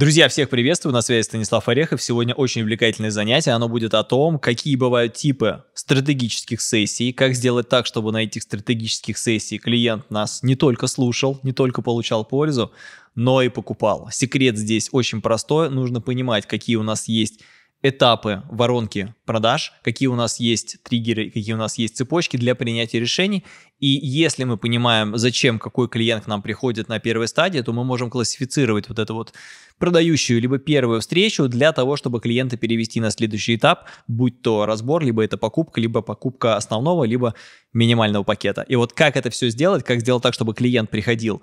Друзья, всех приветствую, на связи Станислав Орехов. Сегодня очень увлекательное занятие, оно будет о том, какие бывают типы стратегических сессий, как сделать так, чтобы на этих стратегических сессиях клиент нас не только слушал, не только получал пользу, но и покупал. Секрет здесь очень простой, нужно понимать, какие у нас есть этапы воронки продаж, какие у нас есть триггеры, какие у нас есть цепочки для принятия решений. И если мы понимаем, зачем какой клиент к нам приходит на первой стадии, то мы можем классифицировать вот эту вот продающую либо первую встречу для того, чтобы клиента перевести на следующий этап, будь то разбор, либо это покупка, либо покупка основного, либо минимального пакета. И вот как это все сделать, как сделать так, чтобы клиент приходил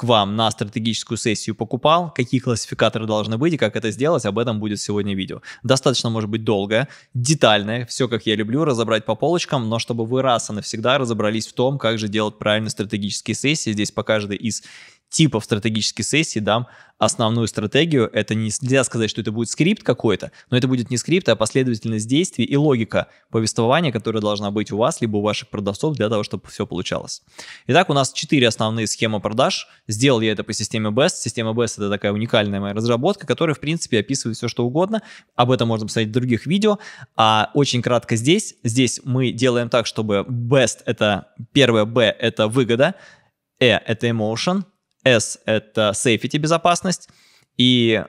к вам на стратегическую сессию покупал, какие классификаторы должны быть и как это сделать, об этом будет сегодня видео. Достаточно может быть долгое, детальное, все как я люблю, разобрать по полочкам, но чтобы вы раз и навсегда разобрались в том, как же делать правильно стратегические сессии, здесь по каждой из типов стратегических сессий дам основную стратегию. Это нельзя сказать, что это будет скрипт какой-то, но это будет не скрипт, а последовательность действий и логика повествования, которая должна быть у вас, либо у ваших продавцов для того, чтобы все получалось. Итак, у нас четыре основные схемы продаж. Сделал я это по системе BEST. Система BEST — это такая уникальная моя разработка, которая, в принципе, описывает все, что угодно. Об этом можно посмотреть в других видео. А очень кратко здесь. Здесь мы делаем так, чтобы BEST — это первое B — это выгода, E — это emotion, S — это safety, безопасность, и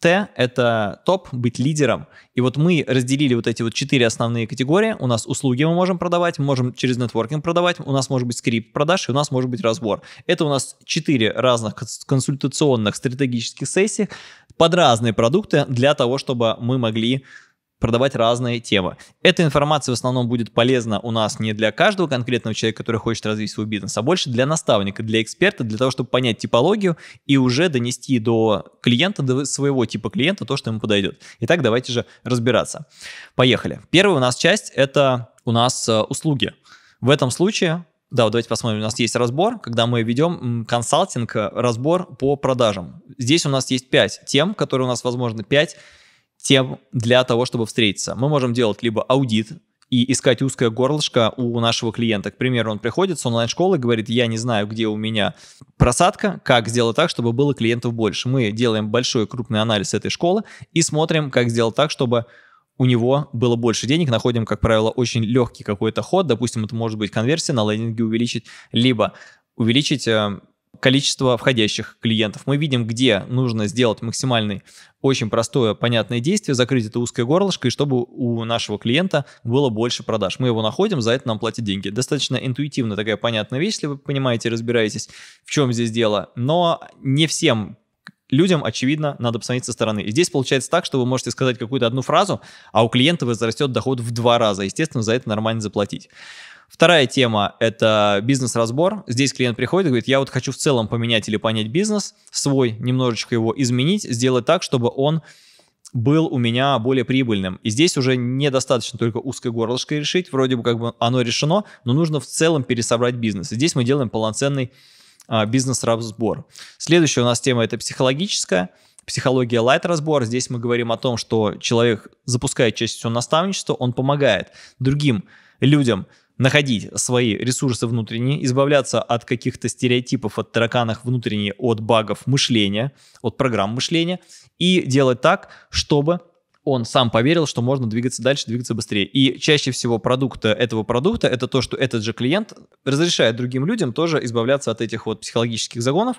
Т — это топ, быть лидером. И вот мы разделили вот эти вот четыре основные категории. У нас услуги мы можем продавать, мы можем через нетворкинг продавать, у нас может быть скрипт продаж, и у нас может быть разбор. Это у нас четыре разных консультационных стратегических сессий под разные продукты для того, чтобы мы могли продавать разные темы. Эта информация в основном будет полезна у нас не для каждого конкретного человека, который хочет развить свой бизнес, а больше для наставника, для эксперта, для того, чтобы понять типологию и уже донести до клиента, до своего типа клиента то, что ему подойдет. Итак, давайте же разбираться. Поехали. Первая у нас часть – это у нас э, услуги. В этом случае да, вот давайте посмотрим. У нас есть разбор, когда мы ведем консалтинг, э, разбор по продажам. Здесь у нас есть 5 тем, которые у нас возможно 5 тем для того, чтобы встретиться. Мы можем делать либо аудит, и искать узкое горлышко у нашего клиента. К примеру, он приходит с онлайн-школы, говорит, я не знаю, где у меня просадка, как сделать так, чтобы было клиентов больше. Мы делаем большой крупный анализ этой школы и смотрим, как сделать так, чтобы у него было больше денег, находим, как правило, очень легкий какой-то ход, допустим, это может быть конверсия на лендинге увеличить, либо увеличить э, количество входящих клиентов. Мы видим, где нужно сделать максимальный, очень простое, понятное действие, закрыть это узкое горлышко, и чтобы у нашего клиента было больше продаж. Мы его находим, за это нам платят деньги. Достаточно интуитивно такая понятная вещь, если вы понимаете, разбираетесь, в чем здесь дело. Но не всем людям, очевидно, надо посмотреть со стороны. И здесь получается так, что вы можете сказать какую-то одну фразу, а у клиента возрастет доход в два раза. Естественно, за это нормально заплатить. Вторая тема – это бизнес-разбор. Здесь клиент приходит и говорит, я вот хочу в целом поменять или понять бизнес, свой, немножечко его изменить, сделать так, чтобы он был у меня более прибыльным. И здесь уже недостаточно только узкой горлышко решить, вроде бы как бы оно решено, но нужно в целом пересобрать бизнес. И здесь мы делаем полноценный а, бизнес-разбор. Следующая у нас тема – это психологическая. Психология лайт разбор. Здесь мы говорим о том, что человек запускает часть всего наставничества, он помогает другим людям находить свои ресурсы внутренние, избавляться от каких-то стереотипов, от тараканов внутренние, от багов мышления, от программ мышления, и делать так, чтобы он сам поверил, что можно двигаться дальше, двигаться быстрее. И чаще всего продукта этого продукта это то, что этот же клиент разрешает другим людям тоже избавляться от этих вот психологических загонов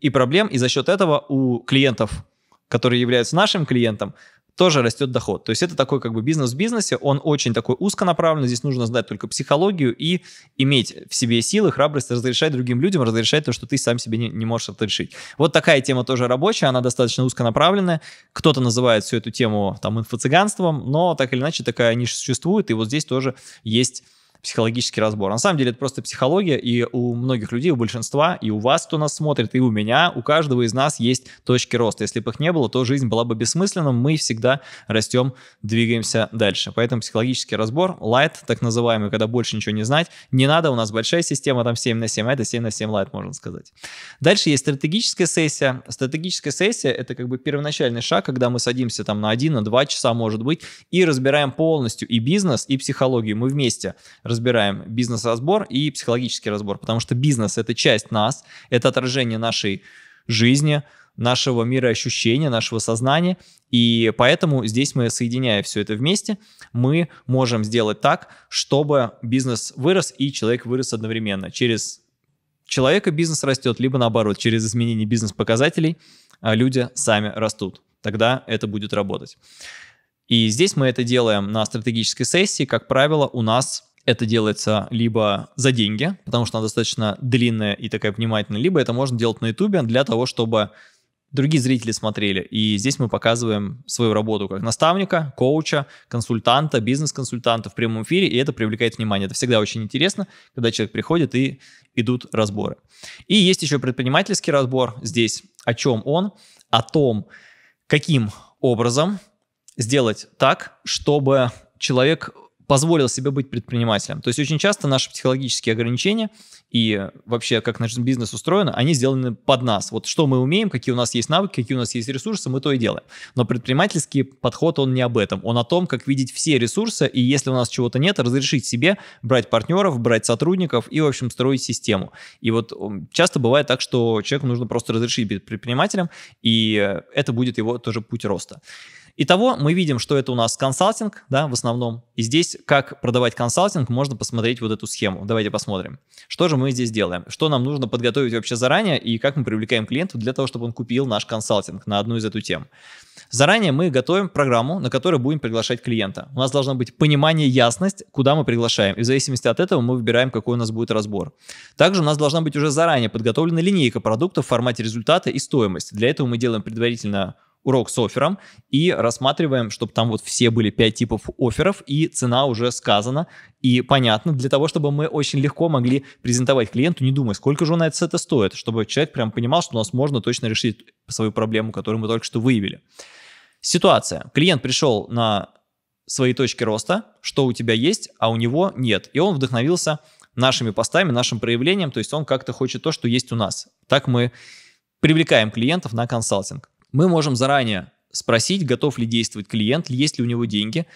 и проблем, и за счет этого у клиентов которые являются нашим клиентом, тоже растет доход. То есть это такой как бы бизнес в бизнесе, он очень такой узконаправленный, здесь нужно знать только психологию и иметь в себе силы, храбрость разрешать другим людям, разрешать то, что ты сам себе не, не можешь разрешить. Вот такая тема тоже рабочая, она достаточно узконаправленная. Кто-то называет всю эту тему там инфо-цыганством, но так или иначе такая ниша существует, и вот здесь тоже есть психологический разбор. На самом деле это просто психология, и у многих людей, у большинства, и у вас, кто нас смотрит, и у меня, у каждого из нас есть точки роста. Если бы их не было, то жизнь была бы бессмысленна, мы всегда растем, двигаемся дальше. Поэтому психологический разбор, light, так называемый, когда больше ничего не знать, не надо, у нас большая система, там 7 на 7, а это 7 на 7 light, можно сказать. Дальше есть стратегическая сессия. Стратегическая сессия — это как бы первоначальный шаг, когда мы садимся там на 1, на 2 часа, может быть, и разбираем полностью и бизнес, и психологию. Мы вместе разбираем бизнес-разбор и психологический разбор, потому что бизнес — это часть нас, это отражение нашей жизни, нашего мира ощущения, нашего сознания. И поэтому здесь мы, соединяя все это вместе, мы можем сделать так, чтобы бизнес вырос и человек вырос одновременно. Через человека бизнес растет, либо наоборот, через изменение бизнес-показателей а, люди сами растут. Тогда это будет работать. И здесь мы это делаем на стратегической сессии. Как правило, у нас это делается либо за деньги, потому что она достаточно длинная и такая внимательная, либо это можно делать на Ютубе для того, чтобы другие зрители смотрели. И здесь мы показываем свою работу как наставника, коуча, консультанта, бизнес-консультанта в прямом эфире, и это привлекает внимание. Это всегда очень интересно, когда человек приходит и идут разборы. И есть еще предпринимательский разбор здесь. О чем он? О том, каким образом сделать так, чтобы человек позволил себе быть предпринимателем. То есть очень часто наши психологические ограничения и вообще как наш бизнес устроен, они сделаны под нас. Вот что мы умеем, какие у нас есть навыки, какие у нас есть ресурсы, мы то и делаем. Но предпринимательский подход, он не об этом. Он о том, как видеть все ресурсы, и если у нас чего-то нет, разрешить себе брать партнеров, брать сотрудников и, в общем, строить систему. И вот часто бывает так, что человеку нужно просто разрешить быть предпринимателем, и это будет его тоже путь роста. Итого мы видим, что это у нас консалтинг, да, в основном. И здесь, как продавать консалтинг, можно посмотреть вот эту схему. Давайте посмотрим, что же мы здесь делаем, что нам нужно подготовить вообще заранее и как мы привлекаем клиента для того, чтобы он купил наш консалтинг на одну из эту тем. Заранее мы готовим программу, на которой будем приглашать клиента. У нас должно быть понимание, ясность, куда мы приглашаем. И в зависимости от этого мы выбираем, какой у нас будет разбор. Также у нас должна быть уже заранее подготовлена линейка продуктов в формате результата и стоимость. Для этого мы делаем предварительно урок с оффером и рассматриваем, чтобы там вот все были 5 типов офферов и цена уже сказана и понятно, для того, чтобы мы очень легко могли презентовать клиенту, не думая, сколько же у нас это стоит, чтобы человек прям понимал, что у нас можно точно решить свою проблему, которую мы только что выявили. Ситуация. Клиент пришел на свои точки роста, что у тебя есть, а у него нет. И он вдохновился нашими постами, нашим проявлением, то есть он как-то хочет то, что есть у нас. Так мы привлекаем клиентов на консалтинг мы можем заранее спросить, готов ли действовать клиент, есть ли у него деньги.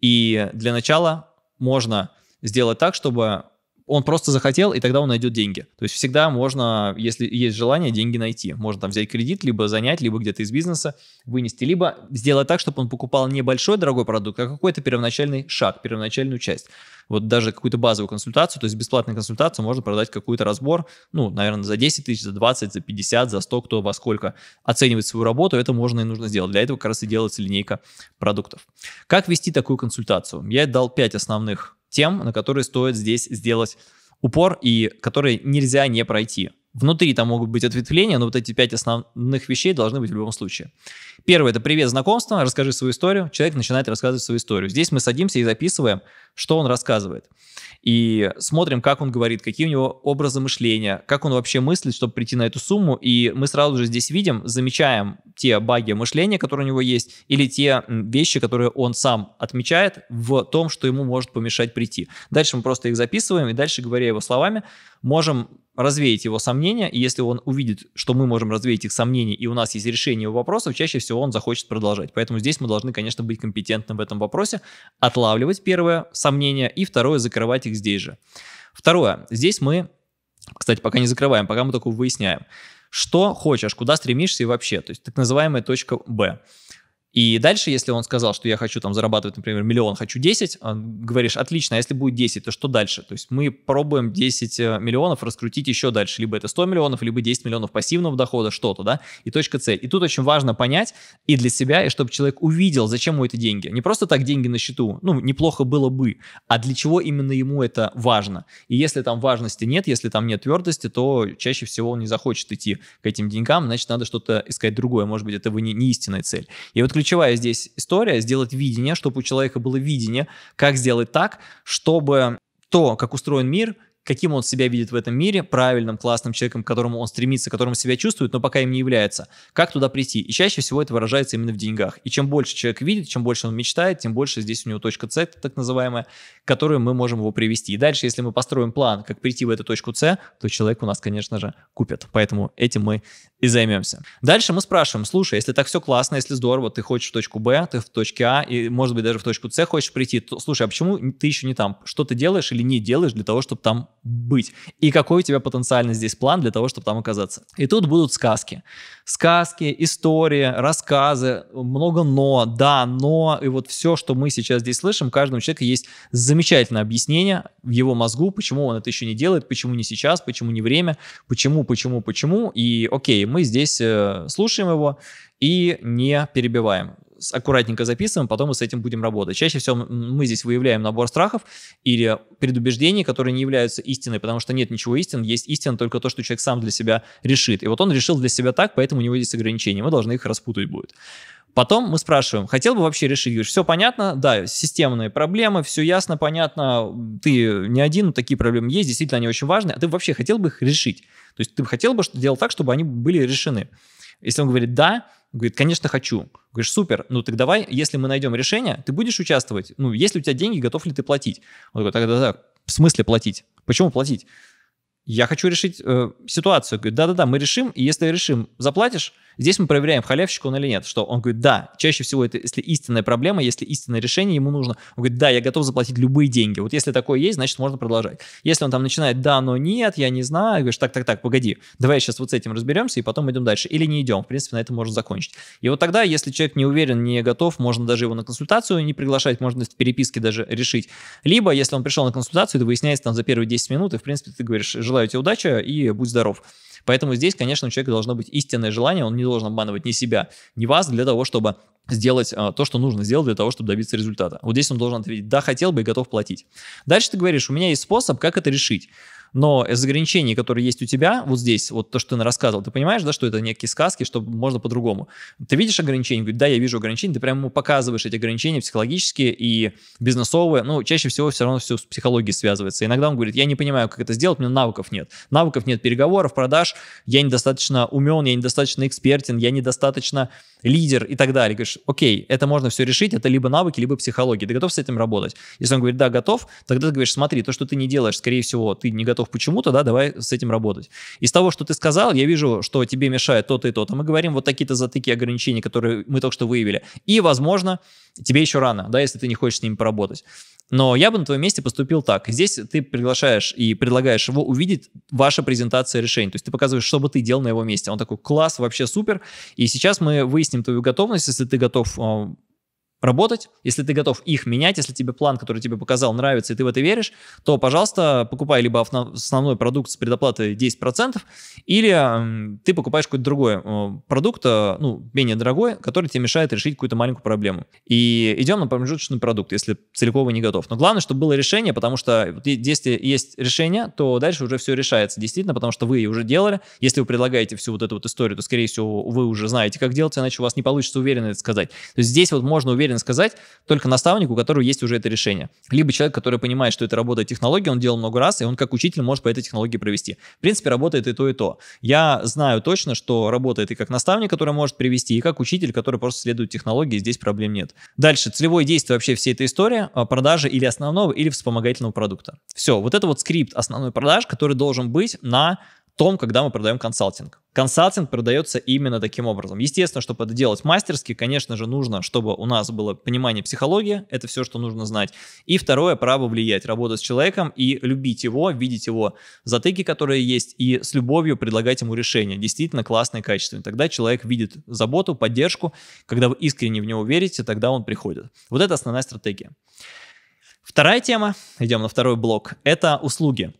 И для начала можно сделать так, чтобы он просто захотел, и тогда он найдет деньги. То есть всегда можно, если есть желание, деньги найти. Можно там взять кредит, либо занять, либо где-то из бизнеса вынести, либо сделать так, чтобы он покупал не большой дорогой продукт, а какой-то первоначальный шаг, первоначальную часть. Вот даже какую-то базовую консультацию, то есть бесплатную консультацию можно продать какой-то разбор, ну, наверное, за 10 тысяч, за 20, за 50, за 100, кто во сколько оценивает свою работу, это можно и нужно сделать. Для этого как раз и делается линейка продуктов. Как вести такую консультацию? Я дал 5 основных тем, на которые стоит здесь сделать упор и которые нельзя не пройти. Внутри там могут быть ответвления, но вот эти пять основных вещей должны быть в любом случае. Первое – это привет знакомства, расскажи свою историю. Человек начинает рассказывать свою историю. Здесь мы садимся и записываем что он рассказывает. И смотрим, как он говорит, какие у него образы мышления, как он вообще мыслит, чтобы прийти на эту сумму. И мы сразу же здесь видим, замечаем те баги мышления, которые у него есть, или те вещи, которые он сам отмечает в том, что ему может помешать прийти. Дальше мы просто их записываем, и дальше, говоря его словами, можем развеять его сомнения, и если он увидит, что мы можем развеять их сомнения, и у нас есть решение его вопросов, чаще всего он захочет продолжать. Поэтому здесь мы должны, конечно, быть компетентны в этом вопросе, отлавливать первое, сомнения, и второе, закрывать их здесь же. Второе, здесь мы, кстати, пока не закрываем, пока мы только выясняем, что хочешь, куда стремишься и вообще, то есть так называемая точка Б. И дальше, если он сказал, что я хочу там зарабатывать, например, миллион, хочу 10, говоришь, отлично, а если будет 10, то что дальше? То есть мы пробуем 10 э, миллионов раскрутить еще дальше. Либо это 100 миллионов, либо 10 миллионов пассивного дохода, что-то, да? И точка С. И тут очень важно понять и для себя, и чтобы человек увидел, зачем ему эти деньги. Не просто так деньги на счету, ну, неплохо было бы, а для чего именно ему это важно. И если там важности нет, если там нет твердости, то чаще всего он не захочет идти к этим деньгам, значит, надо что-то искать другое. Может быть, это не, не истинная цель. И вот ключ ключевая здесь история, сделать видение, чтобы у человека было видение, как сделать так, чтобы то, как устроен мир, каким он себя видит в этом мире, правильным, классным человеком, к которому он стремится, к которому себя чувствует, но пока им не является. Как туда прийти? И чаще всего это выражается именно в деньгах. И чем больше человек видит, чем больше он мечтает, тем больше здесь у него точка С, так называемая, к которой мы можем его привести. И дальше, если мы построим план, как прийти в эту точку С, то человек у нас, конечно же, купит. Поэтому этим мы и займемся. Дальше мы спрашиваем, слушай, если так все классно, если здорово, ты хочешь в точку Б, ты в точке А, и, может быть, даже в точку С хочешь прийти, то, слушай, а почему ты еще не там? Что ты делаешь или не делаешь для того, чтобы там быть. И какой у тебя потенциально здесь план для того, чтобы там оказаться. И тут будут сказки. Сказки, истории, рассказы, много но, да, но. И вот все, что мы сейчас здесь слышим, каждому человеку есть замечательное объяснение в его мозгу, почему он это еще не делает, почему не сейчас, почему не время, почему, почему, почему. И окей, мы здесь э, слушаем его и не перебиваем аккуратненько записываем, потом мы с этим будем работать. Чаще всего мы здесь выявляем набор страхов или предубеждений, которые не являются истиной, потому что нет ничего истин, есть истина только то, что человек сам для себя решит. И вот он решил для себя так, поэтому у него есть ограничения, мы должны их распутать будет. Потом мы спрашиваем, хотел бы вообще решить, говоришь, все понятно, да, системные проблемы, все ясно, понятно, ты не один, такие проблемы есть, действительно они очень важны, а ты вообще хотел бы их решить? То есть ты бы хотел бы делать так, чтобы они были решены? Если он говорит «да», Говорит, конечно, хочу. Говоришь, супер, ну так давай, если мы найдем решение, ты будешь участвовать? Ну, если у тебя деньги, готов ли ты платить? Он говорит, тогда да, в смысле платить? Почему платить? Я хочу решить э, ситуацию. Говорит, да-да-да, мы решим, и если решим, заплатишь? Здесь мы проверяем, халявщик он или нет, что он говорит, да, чаще всего это, если истинная проблема, если истинное решение ему нужно, он говорит, да, я готов заплатить любые деньги, вот если такое есть, значит, можно продолжать. Если он там начинает, да, но нет, я не знаю, говоришь, так, так, так, погоди, давай сейчас вот с этим разберемся и потом идем дальше, или не идем, в принципе, на этом можно закончить. И вот тогда, если человек не уверен, не готов, можно даже его на консультацию не приглашать, можно в переписке даже решить. Либо, если он пришел на консультацию, это выясняется там за первые 10 минут, и, в принципе, ты говоришь, желаю тебе удачи и будь здоров. Поэтому здесь, конечно, у человека должно быть истинное желание, он не не должен обманывать ни себя, ни вас для того, чтобы сделать а, то, что нужно сделать для того, чтобы добиться результата. Вот здесь он должен ответить, да, хотел бы и готов платить. Дальше ты говоришь, у меня есть способ, как это решить. Но из ограничений, которые есть у тебя, вот здесь, вот то, что ты рассказывал, ты понимаешь, да, что это некие сказки, что можно по-другому. Ты видишь ограничения, говорит, да, я вижу ограничения, ты прямо показываешь эти ограничения психологические и бизнесовые, ну, чаще всего все равно все с психологией связывается. Иногда он говорит, я не понимаю, как это сделать, у меня навыков нет. Навыков нет переговоров, продаж, я недостаточно умен, я недостаточно экспертен, я недостаточно лидер и так далее. Говоришь, окей, это можно все решить, это либо навыки, либо психология. Ты готов с этим работать? Если он говорит, да, готов, тогда ты говоришь, смотри, то, что ты не делаешь, скорее всего, ты не готов готов почему-то, да, давай с этим работать. Из того, что ты сказал, я вижу, что тебе мешает то-то и то-то. Мы говорим вот такие-то затыки, ограничения, которые мы только что выявили. И, возможно, тебе еще рано, да, если ты не хочешь с ними поработать. Но я бы на твоем месте поступил так. Здесь ты приглашаешь и предлагаешь его увидеть ваша презентация решений. То есть ты показываешь, что бы ты делал на его месте. Он такой, класс, вообще супер. И сейчас мы выясним твою готовность, если ты готов а, работать. Если ты готов их менять, если тебе план, который тебе показал, нравится, и ты в это веришь, то, пожалуйста, покупай либо основной продукт с предоплатой 10%, или ты покупаешь какой-то другой э, продукт, э, ну, менее дорогой, который тебе мешает решить какую-то маленькую проблему. И идем на промежуточный продукт, если целиковый не готов. Но главное, чтобы было решение, потому что если есть решение, то дальше уже все решается, действительно, потому что вы уже делали. Если вы предлагаете всю вот эту вот историю, то, скорее всего, вы уже знаете, как делать, иначе у вас не получится уверенно это сказать. То есть здесь вот можно уверенно уверен сказать, только наставник, у которого есть уже это решение. Либо человек, который понимает, что это работает технология, он делал много раз, и он как учитель может по этой технологии провести. В принципе, работает и то, и то. Я знаю точно, что работает и как наставник, который может привести, и как учитель, который просто следует технологии, здесь проблем нет. Дальше, целевое действие вообще всей этой истории, а, продажи или основного, или вспомогательного продукта. Все, вот это вот скрипт основной продаж, который должен быть на том, когда мы продаем консалтинг. Консалтинг продается именно таким образом. Естественно, чтобы это делать мастерски, конечно же, нужно, чтобы у нас было понимание психологии, это все, что нужно знать. И второе, право влиять, работать с человеком и любить его, видеть его затыки, которые есть, и с любовью предлагать ему решения, действительно классные, качественные. Тогда человек видит заботу, поддержку, когда вы искренне в него верите, тогда он приходит. Вот это основная стратегия. Вторая тема, идем на второй блок, это услуги.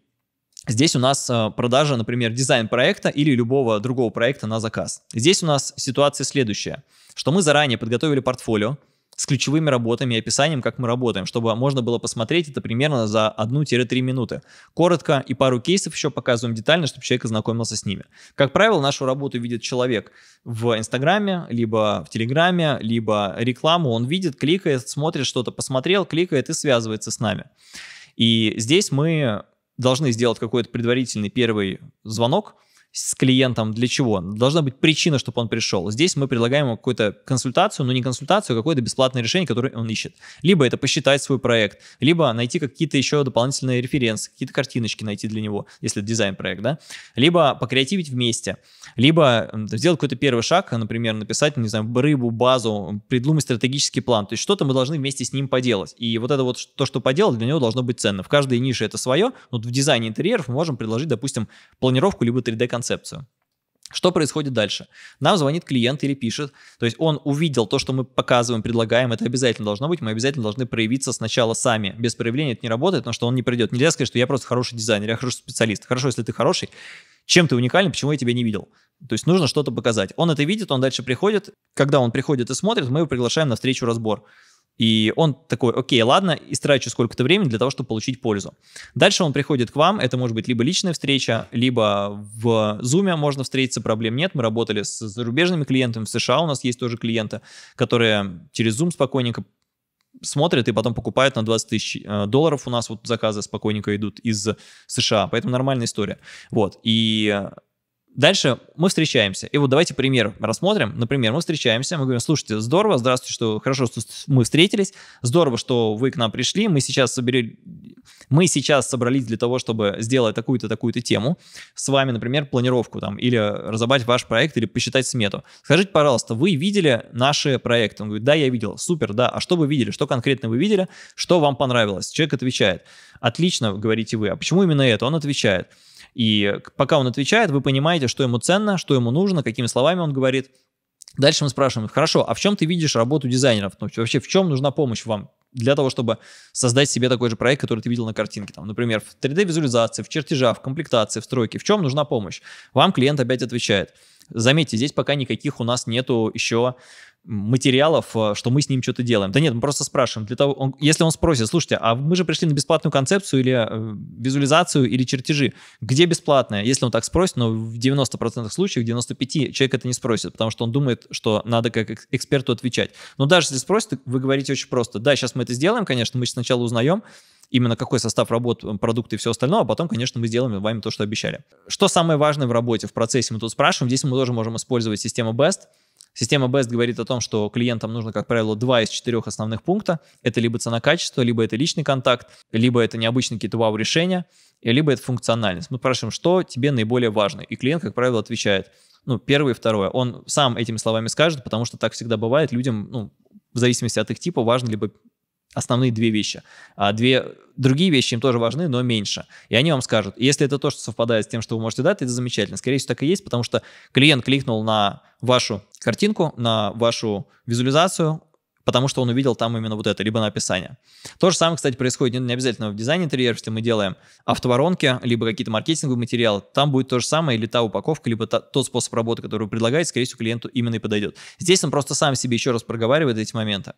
Здесь у нас э, продажа, например, дизайн-проекта или любого другого проекта на заказ. Здесь у нас ситуация следующая, что мы заранее подготовили портфолио с ключевыми работами и описанием, как мы работаем, чтобы можно было посмотреть это примерно за 1-3 минуты. Коротко и пару кейсов еще показываем детально, чтобы человек ознакомился с ними. Как правило, нашу работу видит человек в Инстаграме, либо в Телеграме, либо рекламу. Он видит, кликает, смотрит что-то, посмотрел, кликает и связывается с нами. И здесь мы должны сделать какой-то предварительный первый звонок, с клиентом для чего. Должна быть причина, чтобы он пришел. Здесь мы предлагаем ему какую-то консультацию, но не консультацию, а какое-то бесплатное решение, которое он ищет. Либо это посчитать свой проект, либо найти какие-то еще дополнительные референсы, какие-то картиночки найти для него, если это дизайн-проект, да. Либо покреативить вместе, либо сделать какой-то первый шаг, например, написать, не знаю, рыбу, базу, придумать стратегический план. То есть что-то мы должны вместе с ним поделать. И вот это вот то, что поделать, для него должно быть ценно. В каждой нише это свое, но вот в дизайне интерьеров мы можем предложить, допустим, планировку либо 3D-концепт концепцию. Что происходит дальше? Нам звонит клиент или пишет, то есть он увидел то, что мы показываем, предлагаем, это обязательно должно быть, мы обязательно должны проявиться сначала сами. Без проявления это не работает, потому что он не придет. Нельзя сказать, что я просто хороший дизайнер, я хороший специалист. Хорошо, если ты хороший, чем ты уникален, почему я тебя не видел. То есть нужно что-то показать. Он это видит, он дальше приходит. Когда он приходит и смотрит, мы его приглашаем на встречу разбор. И он такой, окей, ладно, истрачу сколько-то времени для того, чтобы получить пользу. Дальше он приходит к вам, это может быть либо личная встреча, либо в Zoom можно встретиться, проблем нет. Мы работали с зарубежными клиентами, в США у нас есть тоже клиенты, которые через Zoom спокойненько смотрят и потом покупают на 20 тысяч э, долларов. У нас вот заказы спокойненько идут из США, поэтому нормальная история. Вот, и Дальше мы встречаемся. И вот давайте пример рассмотрим. Например, мы встречаемся, мы говорим, слушайте, здорово, здравствуйте, что хорошо, что мы встретились, здорово, что вы к нам пришли, мы сейчас, собери... мы сейчас собрались для того, чтобы сделать такую-то, такую-то тему, с вами, например, планировку там, или разобрать ваш проект, или посчитать смету. Скажите, пожалуйста, вы видели наши проекты? Он говорит, да, я видел, супер, да, а что вы видели, что конкретно вы видели, что вам понравилось? Человек отвечает, отлично, говорите вы, а почему именно это? Он отвечает, и пока он отвечает, вы понимаете, что ему ценно, что ему нужно, какими словами он говорит. Дальше мы спрашиваем, хорошо, а в чем ты видишь работу дизайнеров? Ну, вообще, в чем нужна помощь вам? для того, чтобы создать себе такой же проект, который ты видел на картинке. Там, например, в 3D-визуализации, в чертежах, в комплектации, в стройке. В чем нужна помощь? Вам клиент опять отвечает. Заметьте, здесь пока никаких у нас нету еще материалов, э, что мы с ним что-то делаем. Да нет, мы просто спрашиваем. Для того, он, если он спросит, слушайте, а мы же пришли на бесплатную концепцию или э, визуализацию или чертежи, где бесплатная? Если он так спросит, но в 90% случаев, в 95% человек это не спросит, потому что он думает, что надо как эксперту отвечать. Но даже если спросит, вы говорите очень просто. Да, сейчас мы это сделаем, конечно, мы сначала узнаем, именно какой состав работ, э, продукты и все остальное, а потом, конечно, мы сделаем вами то, что обещали. Что самое важное в работе, в процессе мы тут спрашиваем, здесь мы тоже можем использовать систему BEST, Система BEST говорит о том, что клиентам нужно, как правило, два из четырех основных пункта. Это либо цена-качество, либо это личный контакт, либо это необычные какие-то вау-решения, либо это функциональность. Мы спрашиваем, что тебе наиболее важно. И клиент, как правило, отвечает, ну, первое и второе. Он сам этими словами скажет, потому что так всегда бывает. Людям, ну, в зависимости от их типа, важно либо основные две вещи. А две другие вещи им тоже важны, но меньше. И они вам скажут, если это то, что совпадает с тем, что вы можете дать, это замечательно. Скорее всего, так и есть, потому что клиент кликнул на вашу картинку, на вашу визуализацию, потому что он увидел там именно вот это, либо на описание. То же самое, кстати, происходит не обязательно в дизайне интерьера, если мы делаем автоворонки, либо какие-то маркетинговые материалы, там будет то же самое, или та упаковка, либо та, тот способ работы, который вы предлагаете, скорее всего, клиенту именно и подойдет. Здесь он просто сам себе еще раз проговаривает эти моменты.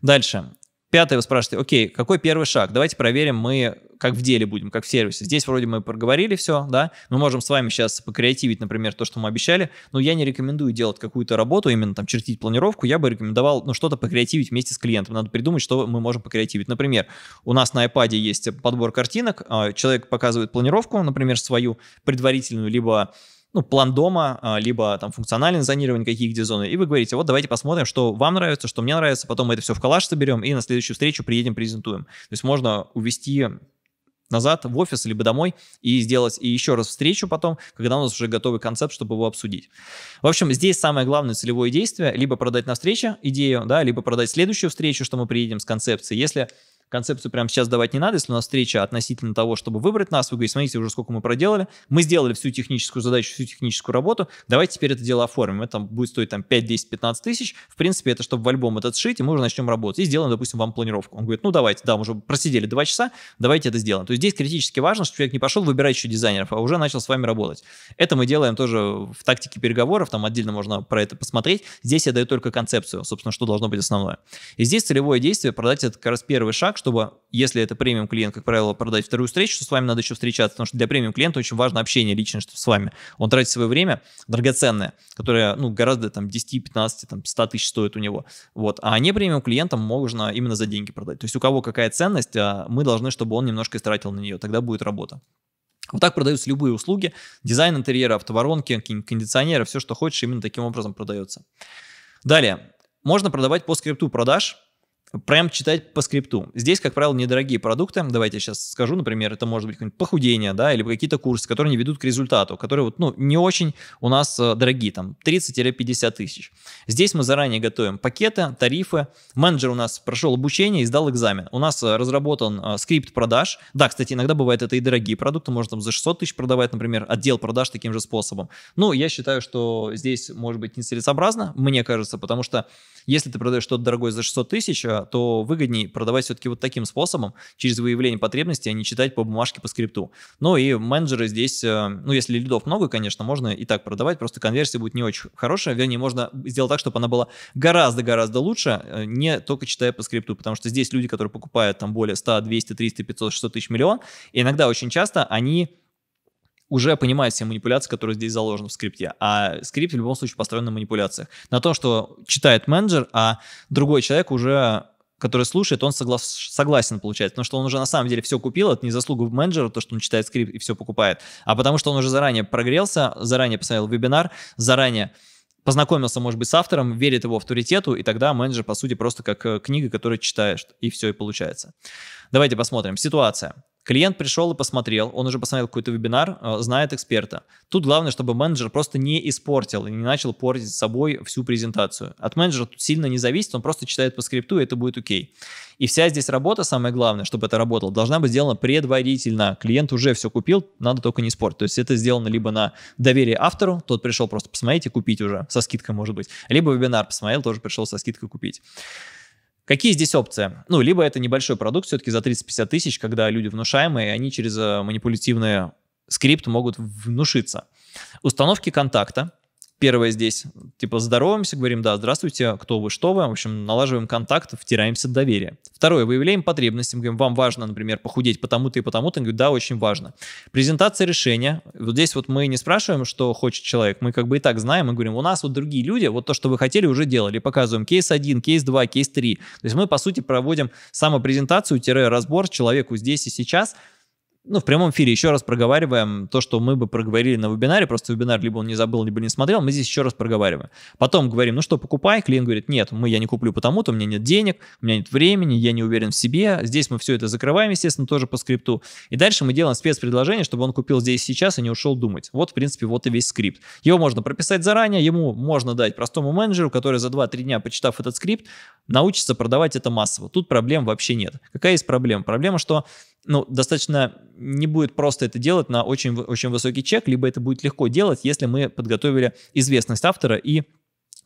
Дальше. Пятое, вы спрашиваете, окей, какой первый шаг? Давайте проверим мы, как в деле будем, как в сервисе. Здесь вроде мы проговорили все, да, мы можем с вами сейчас покреативить, например, то, что мы обещали, но я не рекомендую делать какую-то работу, именно там чертить планировку, я бы рекомендовал, ну, что-то покреативить вместе с клиентом, надо придумать, что мы можем покреативить. Например, у нас на iPad есть подбор картинок, а, человек показывает планировку, например, свою предварительную, либо ну, план дома, а, либо там функциональное зонирование, какие где зоны, и вы говорите, вот давайте посмотрим, что вам нравится, что мне нравится, потом мы это все в коллаж соберем и на следующую встречу приедем, презентуем. То есть можно увести назад в офис либо домой и сделать и еще раз встречу потом, когда у нас уже готовый концепт, чтобы его обсудить. В общем, здесь самое главное целевое действие, либо продать на встрече идею, да, либо продать следующую встречу, что мы приедем с концепцией. Если концепцию прямо сейчас давать не надо, если у нас встреча относительно того, чтобы выбрать нас, вы говорите, смотрите, уже сколько мы проделали, мы сделали всю техническую задачу, всю техническую работу, давайте теперь это дело оформим, это будет стоить там 5, 10, 15 тысяч, в принципе, это чтобы в альбом этот сшить, и мы уже начнем работать, и сделаем, допустим, вам планировку. Он говорит, ну давайте, да, мы уже просидели 2 часа, давайте это сделаем. То есть здесь критически важно, что человек не пошел выбирать еще дизайнеров, а уже начал с вами работать. Это мы делаем тоже в тактике переговоров, там отдельно можно про это посмотреть. Здесь я даю только концепцию, собственно, что должно быть основное. И здесь целевое действие, продать это как раз первый шаг, так, чтобы, если это премиум клиент, как правило, продать вторую встречу, что с вами надо еще встречаться, потому что для премиум клиента очень важно общение личное, что с вами. Он тратит свое время драгоценное, которое, ну, гораздо там 10, 15, там 100 тысяч стоит у него. Вот. А не премиум клиентам можно именно за деньги продать. То есть у кого какая ценность, а, мы должны, чтобы он немножко истратил на нее, тогда будет работа. Вот так продаются любые услуги. Дизайн интерьера, автоворонки, кондиционеры, все, что хочешь, именно таким образом продается. Далее. Можно продавать по скрипту продаж прям читать по скрипту. Здесь, как правило, недорогие продукты. Давайте я сейчас скажу, например, это может быть какое-нибудь похудение, да, или какие-то курсы, которые не ведут к результату, которые вот, ну, не очень у нас э, дорогие, там, 30-50 тысяч. Здесь мы заранее готовим пакеты, тарифы. Менеджер у нас прошел обучение и сдал экзамен. У нас э, разработан э, скрипт продаж. Да, кстати, иногда бывает это и дорогие продукты, можно там за 600 тысяч продавать, например, отдел продаж таким же способом. Ну, я считаю, что здесь может быть нецелесообразно, мне кажется, потому что если ты продаешь что-то дорогое за 600 тысяч, то выгоднее продавать все-таки вот таким способом, через выявление потребностей, а не читать по бумажке по скрипту. Ну и менеджеры здесь, э, ну если лидов много, конечно, можно и так продавать, просто конверсия будет не очень хорошая, вернее, можно сделать так, чтобы она была гораздо-гораздо лучше, э, не только читая по скрипту, потому что здесь люди, которые покупают там более 100, 200, 300, 500, 600 тысяч миллион, и иногда очень часто они уже понимают все манипуляции, которые здесь заложены в скрипте. А скрипт в любом случае построен на манипуляциях. На то, что читает менеджер, а другой человек уже который слушает, он соглас, согласен, получается. Потому что он уже на самом деле все купил, это не заслуга менеджера, то, что он читает скрипт и все покупает, а потому что он уже заранее прогрелся, заранее поставил вебинар, заранее познакомился, может быть, с автором, верит его авторитету, и тогда менеджер, по сути, просто как э, книга, которую читаешь, и все, и получается. Давайте посмотрим. Ситуация. Клиент пришел и посмотрел, он уже посмотрел какой-то вебинар, э, знает эксперта. Тут главное, чтобы менеджер просто не испортил и не начал портить с собой всю презентацию. От менеджера тут сильно не зависит, он просто читает по скрипту, и это будет окей. И вся здесь работа, самое главное, чтобы это работало, должна быть сделана предварительно. Клиент уже все купил, надо только не испортить. То есть это сделано либо на доверие автору, тот пришел просто посмотреть и купить уже, со скидкой может быть, либо вебинар посмотрел, тоже пришел со скидкой купить. Какие здесь опции? Ну, либо это небольшой продукт все-таки за 30-50 тысяч, когда люди внушаемые, они через э, манипулятивный скрипт могут внушиться. Установки контакта, первое здесь, типа, здороваемся, говорим, да, здравствуйте, кто вы, что вы, в общем, налаживаем контакт, втираемся доверие. Второе, выявляем потребности, мы говорим, вам важно, например, похудеть потому-то и потому-то, говорит, да, очень важно. Презентация решения, вот здесь вот мы не спрашиваем, что хочет человек, мы как бы и так знаем, мы говорим, у нас вот другие люди, вот то, что вы хотели, уже делали, показываем кейс 1, кейс 2, кейс 3, то есть мы, по сути, проводим самопрезентацию-разбор человеку здесь и сейчас, ну, в прямом эфире еще раз проговариваем то, что мы бы проговорили на вебинаре, просто вебинар либо он не забыл, либо не смотрел, мы здесь еще раз проговариваем. Потом говорим, ну что, покупай, клиент говорит, нет, мы, я не куплю потому-то, у меня нет денег, у меня нет времени, я не уверен в себе, здесь мы все это закрываем, естественно, тоже по скрипту, и дальше мы делаем спецпредложение, чтобы он купил здесь сейчас и не ушел думать. Вот, в принципе, вот и весь скрипт. Его можно прописать заранее, ему можно дать простому менеджеру, который за 2-3 дня, почитав этот скрипт, научится продавать это массово. Тут проблем вообще нет. Какая есть проблема? Проблема, что ну, достаточно не будет просто это делать на очень, очень высокий чек, либо это будет легко делать, если мы подготовили известность автора и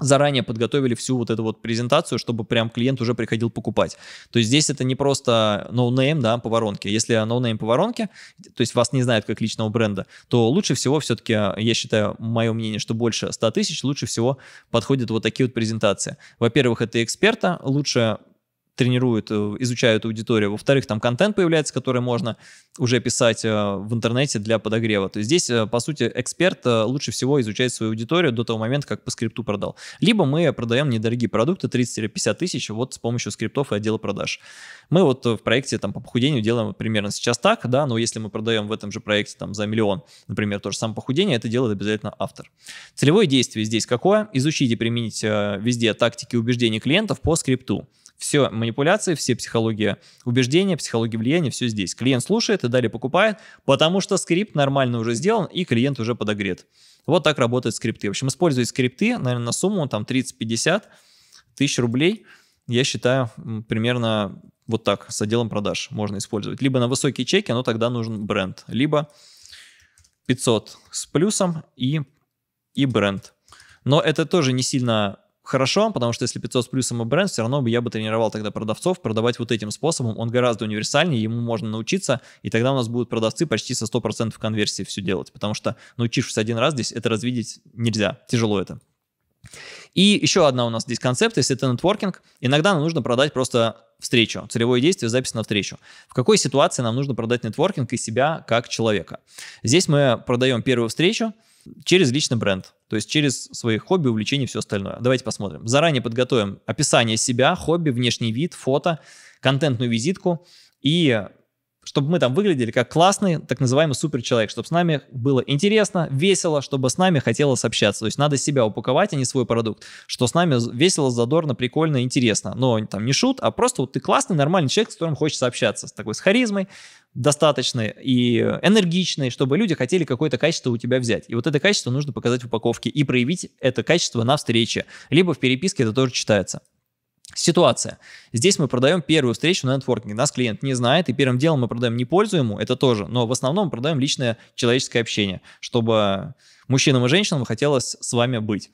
заранее подготовили всю вот эту вот презентацию, чтобы прям клиент уже приходил покупать. То есть здесь это не просто ноунейм, no да, по воронке. Если ноунейм no по воронке, то есть вас не знают как личного бренда, то лучше всего все-таки, я считаю, мое мнение, что больше 100 тысяч, лучше всего подходят вот такие вот презентации. Во-первых, это эксперта, лучше тренируют, э, изучают аудиторию. Во-вторых, там контент появляется, который можно уже писать э, в интернете для подогрева. То есть здесь, э, по сути, эксперт лучше всего изучает свою аудиторию до того момента, как по скрипту продал. Либо мы продаем недорогие продукты 30-50 тысяч вот с помощью скриптов и отдела продаж. Мы вот в проекте там по похудению делаем примерно сейчас так, да, но если мы продаем в этом же проекте там за миллион, например, то же самое похудение, это делает обязательно автор. Целевое действие здесь какое? Изучите применить везде тактики убеждения клиентов по скрипту. Все манипуляции, все психология убеждения, психология влияния, все здесь. Клиент слушает и далее покупает, потому что скрипт нормально уже сделан и клиент уже подогрет. Вот так работают скрипты. В общем, используя скрипты, наверное, на сумму там 30-50 тысяч рублей, я считаю, примерно вот так с отделом продаж можно использовать. Либо на высокие чеки, но тогда нужен бренд. Либо 500 с плюсом и, и бренд. Но это тоже не сильно хорошо, потому что если 500 с плюсом и бренд, все равно бы я бы тренировал тогда продавцов продавать вот этим способом. Он гораздо универсальнее, ему можно научиться, и тогда у нас будут продавцы почти со 100% конверсии все делать, потому что научившись один раз здесь, это развидеть нельзя, тяжело это. И еще одна у нас здесь концепция, если это нетворкинг, иногда нам нужно продать просто встречу, целевое действие, запись на встречу. В какой ситуации нам нужно продать нетворкинг и себя как человека? Здесь мы продаем первую встречу через личный бренд. То есть через свои хобби, увлечения и все остальное. Давайте посмотрим. Заранее подготовим описание себя, хобби, внешний вид, фото, контентную визитку и чтобы мы там выглядели как классный, так называемый суперчеловек, чтобы с нами было интересно, весело, чтобы с нами хотелось общаться. То есть надо себя упаковать, а не свой продукт, что с нами весело, задорно, прикольно, интересно. Но там не шут, а просто вот ты классный, нормальный человек, с которым хочется общаться, с такой с харизмой, достаточно и энергичный, чтобы люди хотели какое-то качество у тебя взять. И вот это качество нужно показать в упаковке и проявить это качество на встрече. Либо в переписке это тоже читается. Ситуация. Здесь мы продаем первую встречу на нетворкинге. Нас клиент не знает, и первым делом мы продаем не пользу ему, это тоже, но в основном мы продаем личное человеческое общение, чтобы мужчинам и женщинам хотелось с вами быть.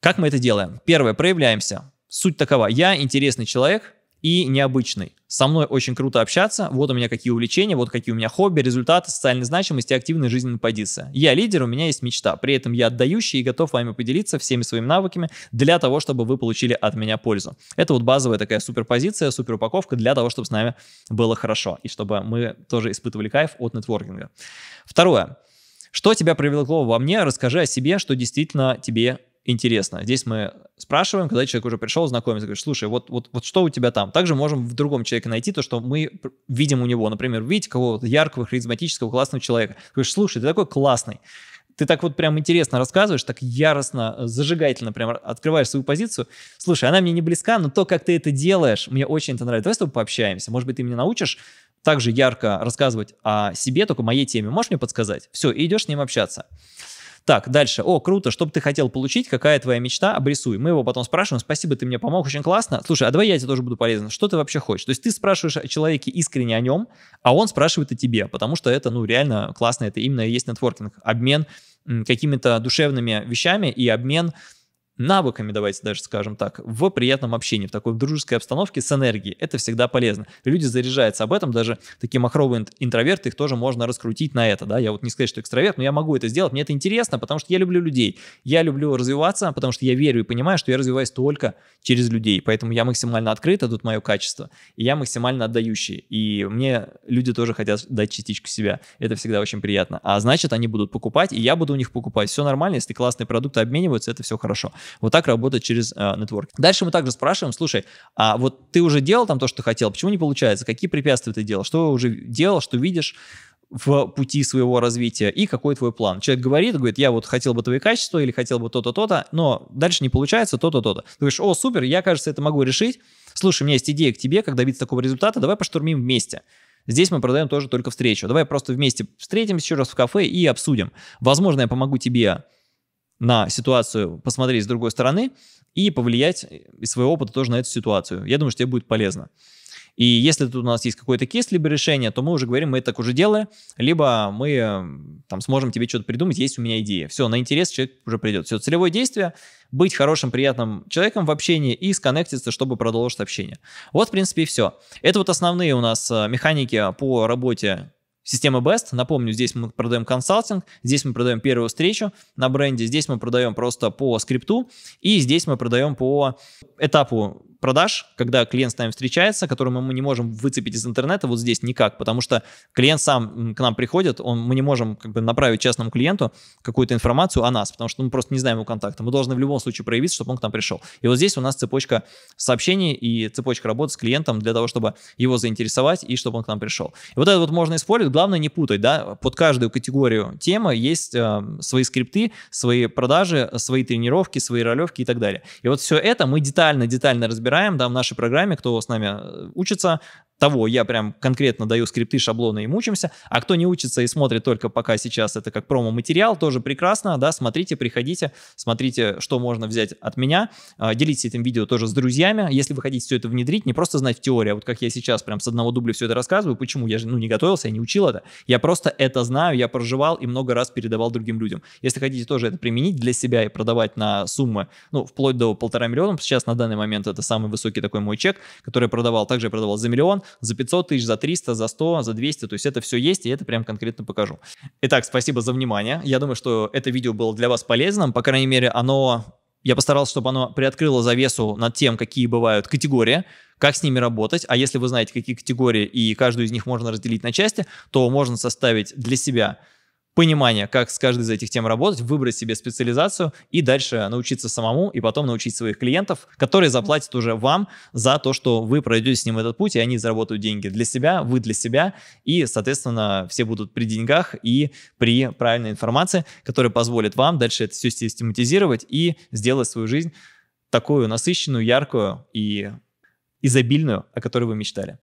Как мы это делаем? Первое, проявляемся. Суть такова. Я интересный человек, и необычный. Со мной очень круто общаться, вот у меня какие увлечения, вот какие у меня хобби, результаты, социальной значимости, активной жизненной позиции. Я лидер, у меня есть мечта, при этом я отдающий и готов вами поделиться всеми своими навыками для того, чтобы вы получили от меня пользу. Это вот базовая такая суперпозиция, позиция, супер упаковка для того, чтобы с нами было хорошо и чтобы мы тоже испытывали кайф от нетворкинга. Второе. Что тебя привлекло во мне? Расскажи о себе, что действительно тебе интересно. Здесь мы спрашиваем, когда человек уже пришел, знакомится, говорит, слушай, вот, вот, вот что у тебя там? Также можем в другом человеке найти то, что мы видим у него. Например, видите кого-то яркого, харизматического, классного человека. Говоришь, слушай, ты такой классный. Ты так вот прям интересно рассказываешь, так яростно, э, зажигательно прям открываешь свою позицию. Слушай, она мне не близка, но то, как ты это делаешь, мне очень это нравится. Давай с тобой пообщаемся. Может быть, ты меня научишь также ярко рассказывать о себе, только моей теме. Можешь мне подсказать? Все, и идешь с ним общаться. Так, дальше. О, круто, что бы ты хотел получить, какая твоя мечта, обрисуй. Мы его потом спрашиваем, спасибо, ты мне помог, очень классно. Слушай, а давай я тебе тоже буду полезен. Что ты вообще хочешь? То есть ты спрашиваешь о человеке искренне о нем, а он спрашивает о тебе, потому что это, ну, реально классно, это именно и есть нетворкинг, обмен какими-то душевными вещами и обмен навыками, давайте даже скажем так, в приятном общении, в такой дружеской обстановке с энергией. Это всегда полезно. Люди заряжаются об этом, даже такие махровые интроверты, их тоже можно раскрутить на это, да, я вот не сказать, что экстраверт, но я могу это сделать, мне это интересно, потому что я люблю людей, я люблю развиваться, потому что я верю и понимаю, что я развиваюсь только через людей, поэтому я максимально открыт, это тут мое качество, и я максимально отдающий, и мне люди тоже хотят дать частичку себя, это всегда очень приятно, а значит, они будут покупать, и я буду у них покупать, все нормально, если классные продукты обмениваются, это все хорошо. Вот так работает через а, нетворк. Дальше мы также спрашиваем, слушай, а вот ты уже делал там то, что хотел, почему не получается? Какие препятствия ты делал? Что уже делал, что видишь? в пути своего развития и какой твой план. Человек говорит, говорит, я вот хотел бы твои качества или хотел бы то-то, то-то, но дальше не получается то-то, то-то. Ты говоришь, о, супер, я, кажется, это могу решить. Слушай, у меня есть идея к тебе, как добиться такого результата, давай поштурмим вместе. Здесь мы продаем тоже только встречу. Давай просто вместе встретимся еще раз в кафе и обсудим. Возможно, я помогу тебе на ситуацию посмотреть с другой стороны и повлиять э, из своего опыта тоже на эту ситуацию. Я думаю, что тебе будет полезно. И если тут у нас есть какой-то кейс, либо решение, то мы уже говорим, мы это так уже делаем, либо мы э, там сможем тебе что-то придумать, есть у меня идея. Все, на интерес человек уже придет. Все, целевое действие – быть хорошим, приятным человеком в общении и сконнектиться, чтобы продолжить общение. Вот, в принципе, и все. Это вот основные у нас э, механики по работе Система Best, напомню, здесь мы продаем консалтинг, здесь мы продаем первую встречу на бренде, здесь мы продаем просто по скрипту, и здесь мы продаем по этапу продаж, когда клиент с нами встречается, которую мы не можем выцепить из интернета вот здесь никак, потому что клиент сам к нам приходит, он, мы не можем как бы направить частному клиенту какую-то информацию о нас, потому что мы просто не знаем его контакта. Мы должны в любом случае проявиться, чтобы он к нам пришел. И вот здесь у нас цепочка сообщений и цепочка работы с клиентом для того, чтобы его заинтересовать и чтобы он к нам пришел. И вот это вот можно использовать, главное не путать, да, под каждую категорию темы есть э, свои скрипты, свои продажи, свои тренировки, свои ролевки и так далее. И вот все это мы детально-детально разбираем выбираем, да, в нашей программе, кто с нами э, учится, того, я прям конкретно даю скрипты, шаблоны и мучимся, а кто не учится и смотрит только пока сейчас это как промо-материал, тоже прекрасно, да, смотрите, приходите, смотрите, что можно взять от меня, а, делитесь этим видео тоже с друзьями, если вы хотите все это внедрить, не просто знать в теории, а вот как я сейчас прям с одного дубля все это рассказываю, почему, я же, ну, не готовился, я не учил это, я просто это знаю, я проживал и много раз передавал другим людям. Если хотите тоже это применить для себя и продавать на суммы, ну, вплоть до полтора миллиона, сейчас на данный момент это самый высокий такой мой чек, который я продавал, также я продавал за миллион, за 500 тысяч, за 300, за 100, за 200, то есть это все есть, и это прям конкретно покажу. Итак, спасибо за внимание. Я думаю, что это видео было для вас полезным, по крайней мере, оно я постарался, чтобы оно приоткрыло завесу над тем, какие бывают категории, как с ними работать. А если вы знаете, какие категории и каждую из них можно разделить на части, то можно составить для себя понимание, как с каждой из этих тем работать, выбрать себе специализацию и дальше научиться самому, и потом научить своих клиентов, которые заплатят уже вам за то, что вы пройдете с ним этот путь, и они заработают деньги для себя, вы для себя, и, соответственно, все будут при деньгах и при правильной информации, которая позволит вам дальше это все систематизировать и сделать свою жизнь такую насыщенную, яркую и изобильную, о которой вы мечтали.